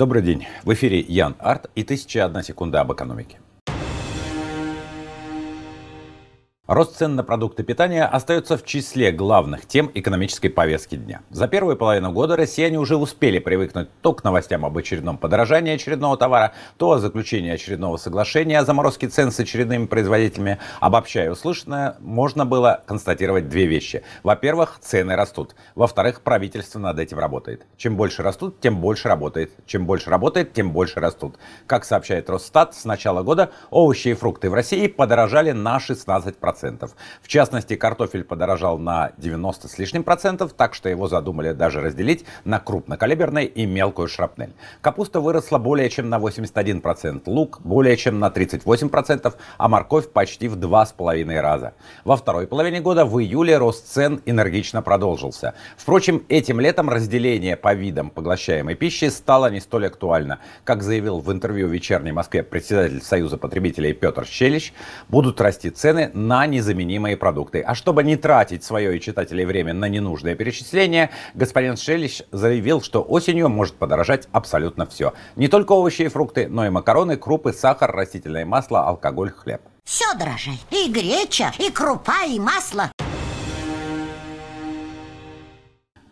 Добрый день. В эфире Ян Арт и «Тысяча одна секунда об экономике». Рост цен на продукты питания остается в числе главных тем экономической повестки дня. За первую половину года россияне уже успели привыкнуть то к новостям об очередном подорожании очередного товара, то о заключении очередного соглашения о заморозке цен с очередными производителями. Обобщая услышанное, можно было констатировать две вещи. Во-первых, цены растут. Во-вторых, правительство над этим работает. Чем больше растут, тем больше работает. Чем больше работает, тем больше растут. Как сообщает Росстат, с начала года овощи и фрукты в России подорожали на 16% процентов. В частности, картофель подорожал на 90 с лишним процентов, так что его задумали даже разделить на крупнокалиберный и мелкую шрапнель. Капуста выросла более чем на 81%, процент, лук более чем на 38%, процентов, а морковь почти в два с половиной раза. Во второй половине года в июле рост цен энергично продолжился. Впрочем, этим летом разделение по видам поглощаемой пищи стало не столь актуально. Как заявил в интервью в «Вечерней Москве» председатель Союза потребителей Петр Щелищ, будут расти цены на незаменимые продукты. А чтобы не тратить свое и читателей время на ненужные перечисления, господин Шелищ заявил, что осенью может подорожать абсолютно все. Не только овощи и фрукты, но и макароны, крупы, сахар, растительное масло, алкоголь, хлеб. Все дорожает. И греча, и крупа, и масло.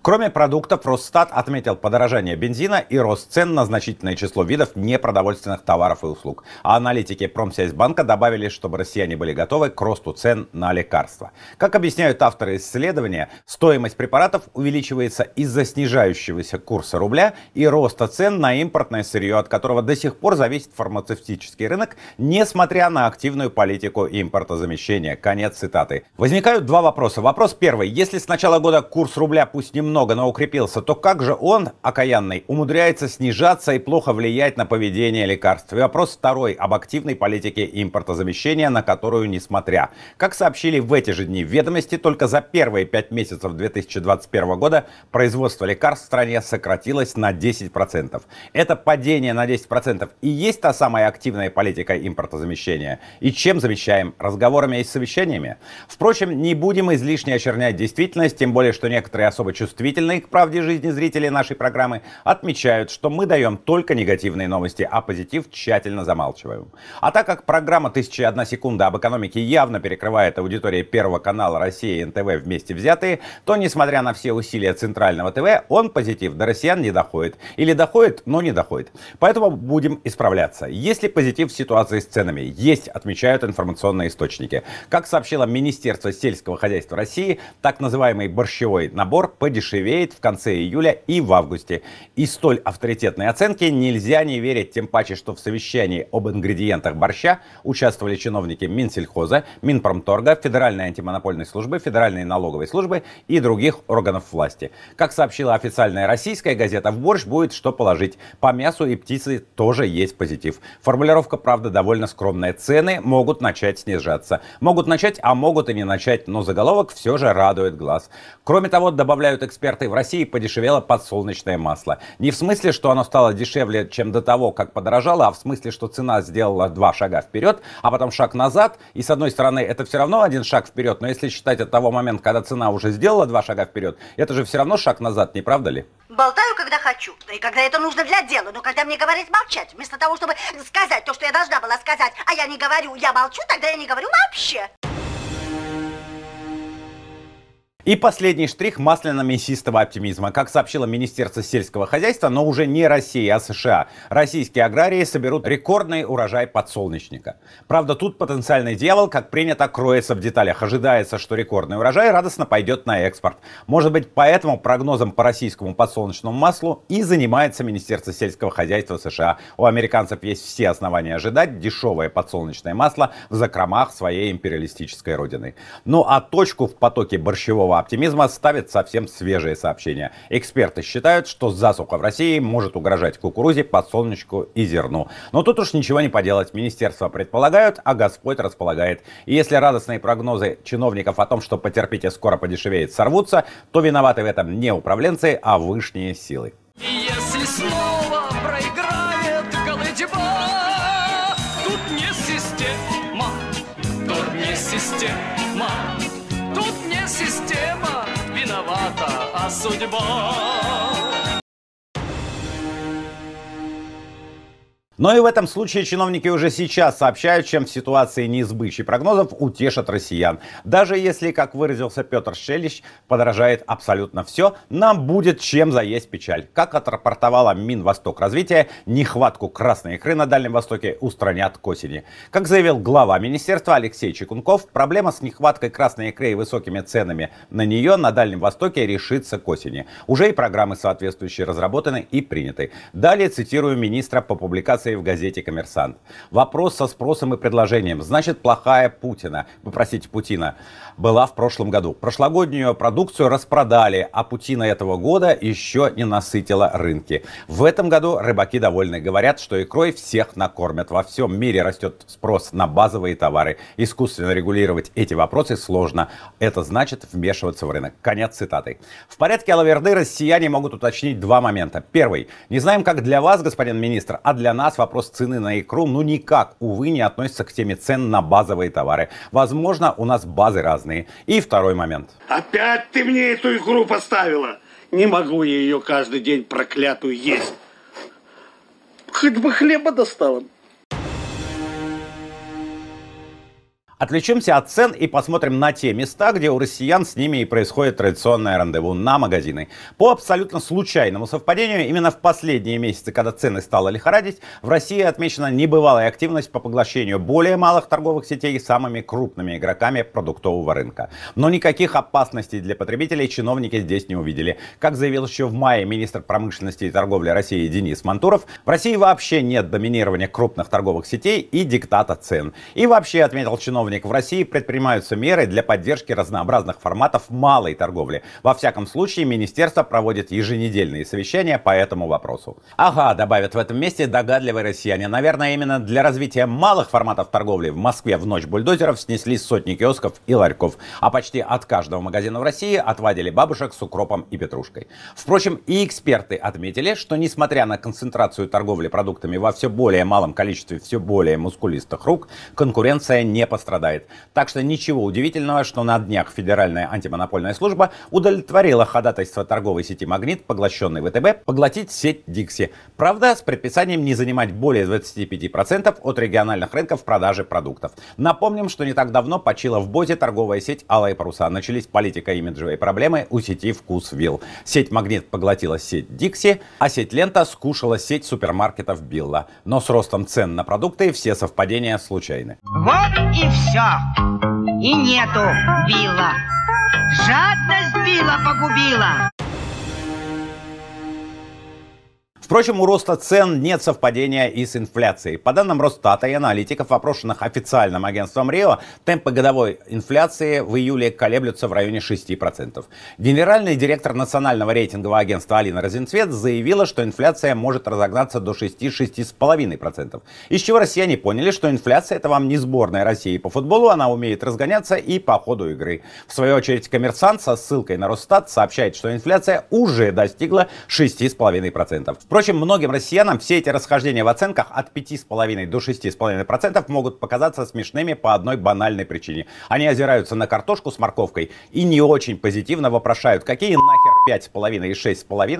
Кроме продуктов, Росстат отметил подорожание бензина и рост цен на значительное число видов непродовольственных товаров и услуг. А аналитики Промсвязьбанка добавили, чтобы россияне были готовы к росту цен на лекарства. Как объясняют авторы исследования, стоимость препаратов увеличивается из-за снижающегося курса рубля и роста цен на импортное сырье, от которого до сих пор зависит фармацевтический рынок, несмотря на активную политику импортозамещения. Конец цитаты. Возникают два вопроса. Вопрос первый. Если с начала года курс рубля пусть немного немного, но укрепился, то как же он, окаянный, умудряется снижаться и плохо влиять на поведение лекарств? И вопрос второй об активной политике импортозамещения, на которую несмотря. Как сообщили в эти же дни в ведомости, только за первые пять месяцев 2021 года производство лекарств в стране сократилось на 10%. Это падение на 10% и есть та самая активная политика импортозамещения? И чем замещаем? Разговорами и совещаниями? Впрочем, не будем излишне очернять действительность, тем более, что некоторые особо чувствительные удивительные к правде жизни зрители нашей программы отмечают, что мы даем только негативные новости, а позитив тщательно замалчиваем. А так как программа «1001 секунда» об экономике явно перекрывает аудитория Первого канала России и НТВ вместе взятые, то, несмотря на все усилия Центрального ТВ, он позитив до россиян не доходит. Или доходит, но не доходит. Поэтому будем исправляться. Если позитив в ситуации с ценами есть, отмечают информационные источники. Как сообщило Министерство сельского хозяйства России, так называемый борщевой набор подешевле подешевеет в конце июля и в августе. И столь авторитетной оценке нельзя не верить, тем паче, что в совещании об ингредиентах борща участвовали чиновники Минсельхоза, Минпромторга, Федеральной антимонопольной службы, Федеральной налоговой службы и других органов власти. Как сообщила официальная российская газета, в борщ будет что положить. По мясу и птице тоже есть позитив. Формулировка, правда, довольно скромная. Цены могут начать снижаться. Могут начать, а могут и не начать, но заголовок все же радует глаз. Кроме того, добавляют эксперты, эксперты, в России подешевело подсолнечное масло. Не в смысле, что оно стало дешевле, чем до того, как подорожало, а в смысле, что цена сделала два шага вперед, а потом шаг назад. И с одной стороны, это все равно один шаг вперед, но если считать от того момента, когда цена уже сделала два шага вперед, это же все равно шаг назад, не правда ли? Болтаю, когда хочу, и когда это нужно для дела, но когда мне говорить, молчать, вместо того, чтобы сказать то, что я должна была сказать, а я не говорю, я молчу, тогда я не говорю вообще. И последний штрих масляно-мясистого оптимизма. Как сообщило Министерство сельского хозяйства, но уже не Россия, а США, российские аграрии соберут рекордный урожай подсолнечника. Правда, тут потенциальный дьявол, как принято, кроется в деталях. Ожидается, что рекордный урожай радостно пойдет на экспорт. Может быть, поэтому прогнозом по российскому подсолнечному маслу и занимается Министерство сельского хозяйства США. У американцев есть все основания ожидать дешевое подсолнечное масло в закромах своей империалистической родины. Ну а точку в потоке борщевого оптимизма ставят совсем свежие сообщения. Эксперты считают, что засуха в России может угрожать кукурузе, подсолнечку и зерну. Но тут уж ничего не поделать. Министерства предполагают, а Господь располагает. И если радостные прогнозы чиновников о том, что потерпите, скоро подешевеет, сорвутся, то виноваты в этом не управленцы, а вышние силы. Если снова проиграет Голодьба, тут не система, тут не система. судьба Но и в этом случае чиновники уже сейчас сообщают, чем в ситуации неизбычий прогнозов утешат россиян. Даже если, как выразился Петр Шелищ, подорожает абсолютно все, нам будет чем заесть печаль. Как отрапортовала Минвосток развития, нехватку красной икры на Дальнем Востоке устранят к осени. Как заявил глава министерства Алексей Чекунков, проблема с нехваткой красной икры и высокими ценами на нее на Дальнем Востоке решится к осени. Уже и программы соответствующие разработаны и приняты. Далее цитирую министра по публикации публикации в газете «Коммерсант». Вопрос со спросом и предложением. Значит, плохая Путина, вы простите, Путина, была в прошлом году. Прошлогоднюю продукцию распродали, а Путина этого года еще не насытила рынки. В этом году рыбаки довольны. Говорят, что икрой всех накормят. Во всем мире растет спрос на базовые товары. Искусственно регулировать эти вопросы сложно. Это значит вмешиваться в рынок. Конец цитаты. В порядке Алаверды россияне могут уточнить два момента. Первый. Не знаем, как для вас, господин министр, а для нас вопрос цены на икру, ну никак, увы, не относится к теме цен на базовые товары. Возможно, у нас базы разные. И второй момент. Опять ты мне эту икру поставила. Не могу я ее каждый день проклятую есть. Хоть бы хлеба достала. Отвлечемся от цен и посмотрим на те места, где у россиян с ними и происходит традиционное рандеву на магазины. По абсолютно случайному совпадению, именно в последние месяцы, когда цены стало лихорадить, в России отмечена небывалая активность по поглощению более малых торговых сетей самыми крупными игроками продуктового рынка. Но никаких опасностей для потребителей чиновники здесь не увидели. Как заявил еще в мае министр промышленности и торговли России Денис Мантуров, в России вообще нет доминирования крупных торговых сетей и диктата цен. И вообще отметил чиновник чиновник, в России предпринимаются меры для поддержки разнообразных форматов малой торговли. Во всяком случае, министерство проводит еженедельные совещания по этому вопросу. Ага, добавят в этом месте догадливые россияне. Наверное, именно для развития малых форматов торговли в Москве в ночь бульдозеров снесли сотни киосков и ларьков, а почти от каждого магазина в России отвадили бабушек с укропом и петрушкой. Впрочем, и эксперты отметили, что несмотря на концентрацию торговли продуктами во все более малом количестве все более мускулистых рук, конкуренция не пострадала страдает. Так что ничего удивительного, что на днях Федеральная антимонопольная служба удовлетворила ходатайство торговой сети «Магнит», поглощенной ВТБ, поглотить сеть «Дикси». Правда, с предписанием не занимать более 25% от региональных рынков продажи продуктов. Напомним, что не так давно почила в Бозе торговая сеть Алая паруса». Начались политика имиджевой проблемы у сети «Вкус Вилл». Сеть «Магнит» поглотила сеть «Дикси», а сеть «Лента» скушала сеть супермаркетов «Билла». Но с ростом цен на продукты все совпадения случайны. Вот и все все. И нету Билла. Жадность Билла погубила. Впрочем, у роста цен нет совпадения и с инфляцией. По данным Росстата и аналитиков, опрошенных официальным агентством РИО, темпы годовой инфляции в июле колеблются в районе 6%. Генеральный директор национального рейтингового агентства Алина Розенцвет заявила, что инфляция может разогнаться до 6-6,5%. Из чего россияне поняли, что инфляция это вам не сборная России по футболу, она умеет разгоняться и по ходу игры. В свою очередь, коммерсант со ссылкой на Росстат сообщает, что инфляция уже достигла 6,5%. Впрочем, Впрочем, многим россиянам все эти расхождения в оценках от 5,5 до 6,5% могут показаться смешными по одной банальной причине. Они озираются на картошку с морковкой и не очень позитивно вопрошают, какие нахер 5,5 и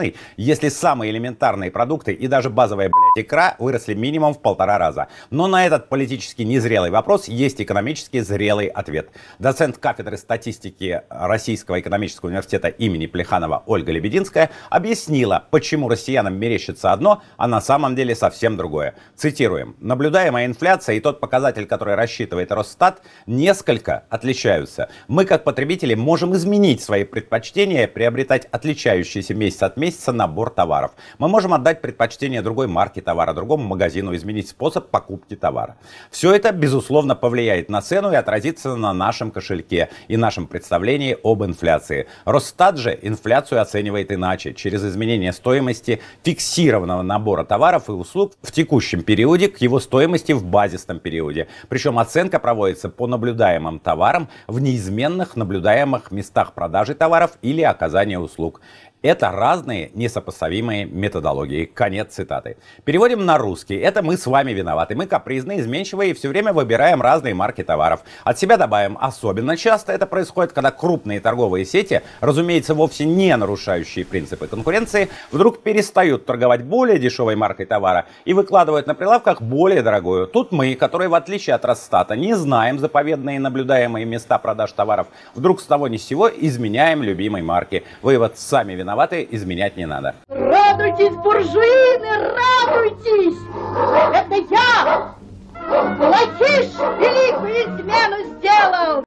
6,5, если самые элементарные продукты и даже базовая, блядь, икра выросли минимум в полтора раза. Но на этот политически незрелый вопрос есть экономически зрелый ответ. Доцент кафедры статистики Российского экономического университета имени Плеханова Ольга Лебединская объяснила, почему россиянам мерещится мерещится одно, а на самом деле совсем другое. Цитируем. Наблюдаемая инфляция и тот показатель, который рассчитывает Росстат, несколько отличаются. Мы, как потребители, можем изменить свои предпочтения, и приобретать отличающийся месяц от месяца набор товаров. Мы можем отдать предпочтение другой марке товара, другому магазину, изменить способ покупки товара. Все это, безусловно, повлияет на цену и отразится на нашем кошельке и нашем представлении об инфляции. Росстат же инфляцию оценивает иначе, через изменение стоимости фиксированных фиксированного набора товаров и услуг в текущем периоде к его стоимости в базисном периоде. Причем оценка проводится по наблюдаемым товарам в неизменных наблюдаемых местах продажи товаров или оказания услуг. Это разные несопоставимые методологии. Конец цитаты. Переводим на русский. Это мы с вами виноваты. Мы капризны, изменчивые и все время выбираем разные марки товаров. От себя добавим. Особенно часто это происходит, когда крупные торговые сети, разумеется, вовсе не нарушающие принципы конкуренции, вдруг перестают торговать более дешевой маркой товара и выкладывают на прилавках более дорогую. Тут мы, которые в отличие от Росстата не знаем заповедные наблюдаемые места продаж товаров, вдруг с того ни с сего изменяем любимой марки. Вывод сами виноваты виноваты, изменять не надо. Радуйтесь, буржуины, радуйтесь! Это я! Платишь великую измену сделал!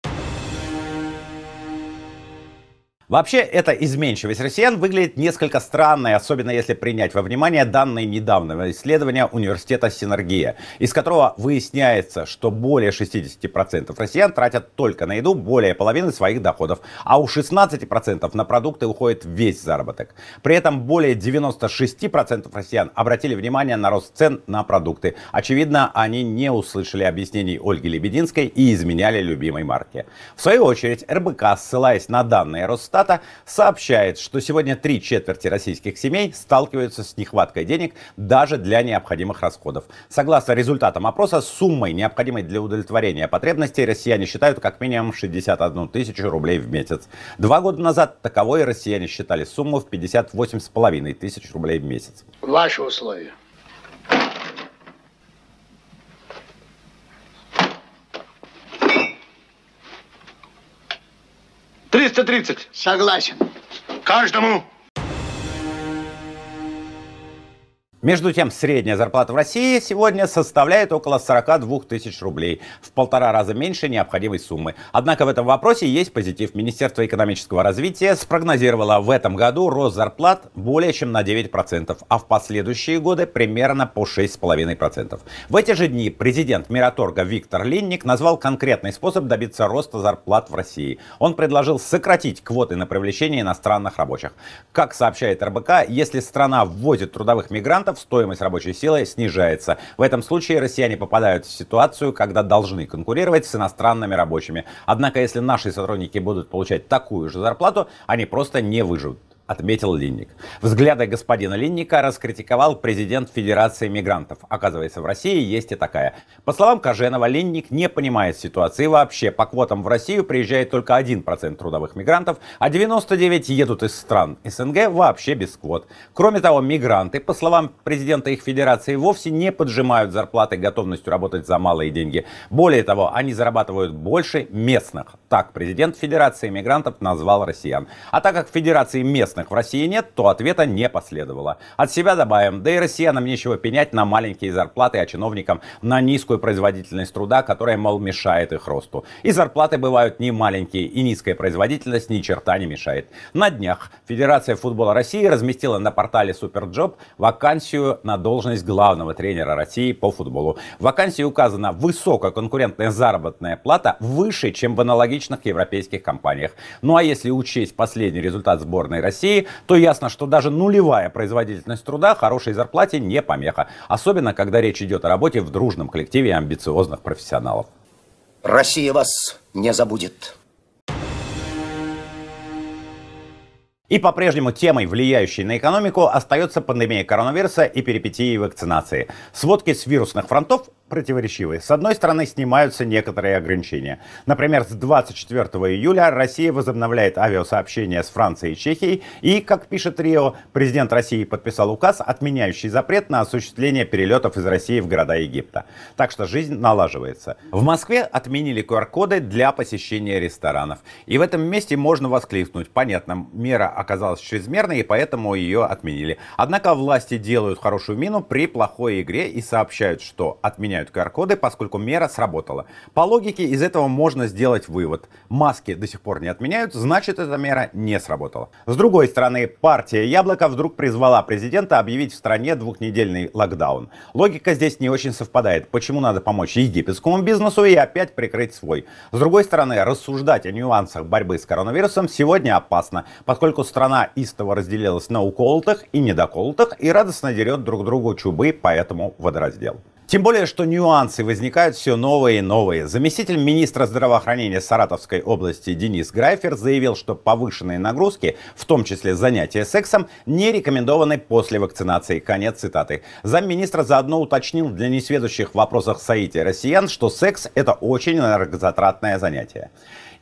Вообще, эта изменчивость россиян выглядит несколько странной, особенно если принять во внимание данные недавнего исследования университета «Синергия», из которого выясняется, что более 60% россиян тратят только на еду более половины своих доходов, а у 16% на продукты уходит весь заработок. При этом более 96% россиян обратили внимание на рост цен на продукты. Очевидно, они не услышали объяснений Ольги Лебединской и изменяли любимой марке. В свою очередь, РБК, ссылаясь на данные Росстата, Росстата сообщает, что сегодня три четверти российских семей сталкиваются с нехваткой денег даже для необходимых расходов. Согласно результатам опроса, суммой, необходимой для удовлетворения потребностей, россияне считают как минимум 61 тысячу рублей в месяц. Два года назад таковой россияне считали сумму в 58,5 тысяч рублей в месяц. Ваши условия. 330. Согласен. Каждому Между тем, средняя зарплата в России сегодня составляет около 42 тысяч рублей, в полтора раза меньше необходимой суммы. Однако в этом вопросе есть позитив. Министерство экономического развития спрогнозировало в этом году рост зарплат более чем на 9%, а в последующие годы примерно по 6,5%. В эти же дни президент Мираторга Виктор Линник назвал конкретный способ добиться роста зарплат в России. Он предложил сократить квоты на привлечение иностранных рабочих. Как сообщает РБК, если страна вводит трудовых мигрантов, 30%, стоимость рабочей силы снижается. В этом случае россияне попадают в ситуацию, когда должны конкурировать с иностранными рабочими. Однако, если наши сотрудники будут получать такую же зарплату, они просто не выживут отметил Линник. Взгляды господина Линника раскритиковал президент Федерации мигрантов. Оказывается, в России есть и такая. По словам Коженова, Линник не понимает ситуации вообще. По квотам в Россию приезжает только 1% трудовых мигрантов, а 99 едут из стран СНГ вообще без квот. Кроме того, мигранты, по словам президента их федерации, вовсе не поджимают зарплаты готовностью работать за малые деньги. Более того, они зарабатывают больше местных. Так президент Федерации мигрантов назвал россиян. А так как в Федерации местных красных в России нет, то ответа не последовало. От себя добавим, да и россиянам нечего пенять на маленькие зарплаты, а чиновникам на низкую производительность труда, которая, мол, мешает их росту. И зарплаты бывают не маленькие, и низкая производительность ни черта не мешает. На днях Федерация футбола России разместила на портале Superjob вакансию на должность главного тренера России по футболу. В вакансии указана высококонкурентная заработная плата выше, чем в аналогичных европейских компаниях. Ну а если учесть последний результат сборной России, России, то ясно, что даже нулевая производительность труда хорошей зарплате не помеха. Особенно, когда речь идет о работе в дружном коллективе амбициозных профессионалов. Россия вас не забудет. И по-прежнему темой, влияющей на экономику, остается пандемия коронавируса и перипетии вакцинации. Сводки с вирусных фронтов противоречивые. С одной стороны, снимаются некоторые ограничения. Например, с 24 июля Россия возобновляет авиасообщение с Францией и Чехией. И, как пишет Рио, президент России подписал указ, отменяющий запрет на осуществление перелетов из России в города Египта. Так что жизнь налаживается. В Москве отменили QR-коды для посещения ресторанов. И в этом месте можно воскликнуть. Понятно, мера оказалась чрезмерной, и поэтому ее отменили. Однако власти делают хорошую мину при плохой игре и сообщают, что отменяют QR-коды, поскольку мера сработала. По логике из этого можно сделать вывод. Маски до сих пор не отменяют, значит эта мера не сработала. С другой стороны, партия Яблоко вдруг призвала президента объявить в стране двухнедельный локдаун. Логика здесь не очень совпадает. Почему надо помочь египетскому бизнесу и опять прикрыть свой? С другой стороны, рассуждать о нюансах борьбы с коронавирусом сегодня опасно, поскольку страна истово разделилась на уколотых и недоколотых и радостно дерет друг другу чубы по этому водоразделу. Тем более, что нюансы возникают все новые и новые. Заместитель министра здравоохранения Саратовской области Денис Грайфер заявил, что повышенные нагрузки, в том числе занятия сексом, не рекомендованы после вакцинации. Конец цитаты. Замминистра заодно уточнил для несведущих в вопросах соития россиян, что секс – это очень энергозатратное занятие.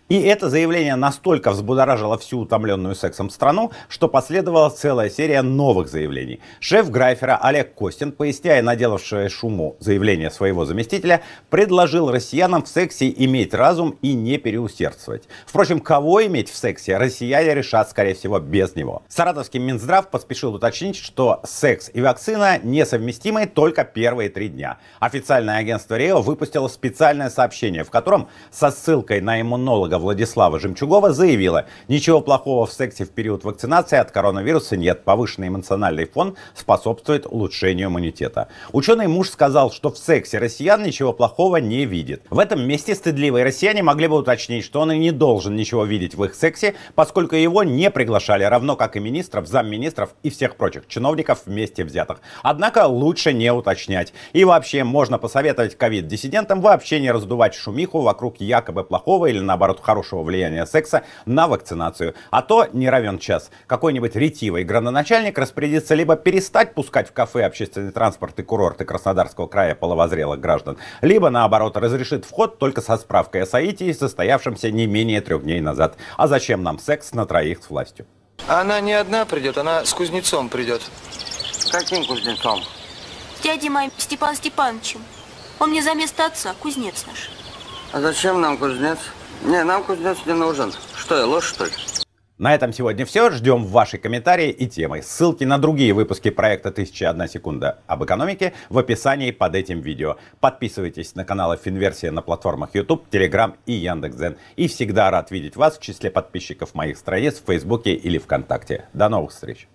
И это заявление настолько взбудоражило всю утомленную сексом страну, что последовала целая серия новых заявлений. Шеф Грайфера Олег Костин, поясняя наделавшее шуму заявление своего заместителя, предложил россиянам в сексе иметь разум и не переусердствовать. Впрочем, кого иметь в сексе, россияне решат, скорее всего, без него. Саратовский Минздрав поспешил уточнить, что секс и вакцина несовместимы только первые три дня. Официальное агентство РИО выпустило специальное сообщение, в котором со ссылкой на иммунолога Владислава Жемчугова заявила, ничего плохого в сексе в период вакцинации от коронавируса нет. Повышенный эмоциональный фон способствует улучшению иммунитета. Ученый муж сказал, что в сексе россиян ничего плохого не видит. В этом месте стыдливые россияне могли бы уточнить, что он и не должен ничего видеть в их сексе, поскольку его не приглашали, равно как и министров, замминистров и всех прочих чиновников вместе взятых. Однако лучше не уточнять. И вообще можно посоветовать ковид-диссидентам вообще не раздувать шумиху вокруг якобы плохого или наоборот хорошего влияния секса на вакцинацию. А то не равен час. Какой-нибудь ретивый градоначальник распорядится либо перестать пускать в кафе, общественный транспорт и курорты Краснодарского края половозрелых граждан, либо наоборот разрешит вход только со справкой о Саитии, состоявшимся не менее трех дней назад. А зачем нам секс на троих с властью? Она не одна придет, она с кузнецом придет. Каким кузнецом? С дядей моим Степан Степановичем. Он мне за место отца, кузнец наш. А зачем нам кузнец? Не, нам кузнец не нужен. Что я, ложь, что ли? На этом сегодня все. Ждем ваши комментарии и темы. Ссылки на другие выпуски проекта «1001 секунда» об экономике в описании под этим видео. Подписывайтесь на каналы Финверсия на платформах YouTube, Telegram и Яндекс.Зен. И всегда рад видеть вас в числе подписчиков моих страниц в Фейсбуке или ВКонтакте. До новых встреч!